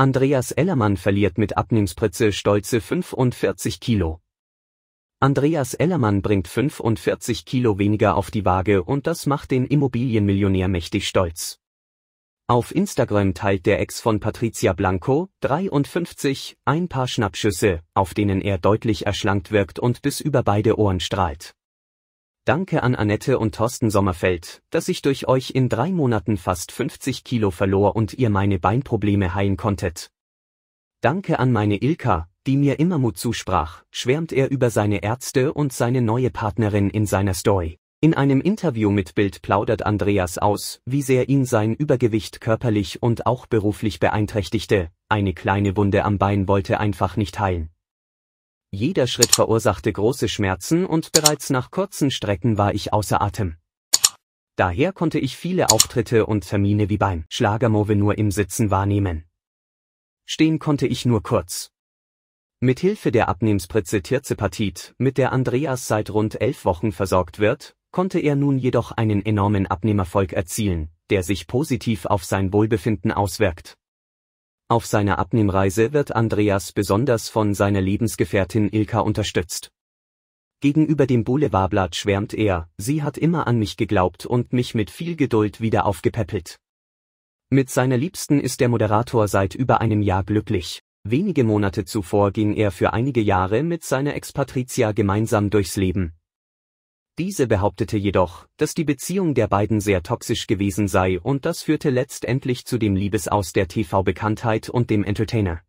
Andreas Ellermann verliert mit Abnehmspritze stolze 45 Kilo. Andreas Ellermann bringt 45 Kilo weniger auf die Waage und das macht den Immobilienmillionär mächtig stolz. Auf Instagram teilt der Ex von Patricia Blanco, 53, ein paar Schnappschüsse, auf denen er deutlich erschlankt wirkt und bis über beide Ohren strahlt. Danke an Annette und Thorsten Sommerfeld, dass ich durch euch in drei Monaten fast 50 Kilo verlor und ihr meine Beinprobleme heilen konntet. Danke an meine Ilka, die mir immer Mut zusprach, schwärmt er über seine Ärzte und seine neue Partnerin in seiner Story. In einem Interview mit Bild plaudert Andreas aus, wie sehr ihn sein Übergewicht körperlich und auch beruflich beeinträchtigte, eine kleine Wunde am Bein wollte einfach nicht heilen. Jeder Schritt verursachte große Schmerzen und bereits nach kurzen Strecken war ich außer Atem. Daher konnte ich viele Auftritte und Termine wie beim Schlagermove nur im Sitzen wahrnehmen. Stehen konnte ich nur kurz. Mit Hilfe der Abnehmspritze Tirzepatit, mit der Andreas seit rund elf Wochen versorgt wird, konnte er nun jedoch einen enormen Abnehmerfolg erzielen, der sich positiv auf sein Wohlbefinden auswirkt. Auf seiner Abnehmreise wird Andreas besonders von seiner Lebensgefährtin Ilka unterstützt. Gegenüber dem Boulevardblatt schwärmt er, sie hat immer an mich geglaubt und mich mit viel Geduld wieder aufgepäppelt. Mit seiner Liebsten ist der Moderator seit über einem Jahr glücklich. Wenige Monate zuvor ging er für einige Jahre mit seiner Ex-Patricia gemeinsam durchs Leben. Diese behauptete jedoch, dass die Beziehung der beiden sehr toxisch gewesen sei und das führte letztendlich zu dem Liebesaus der TV-Bekanntheit und dem Entertainer.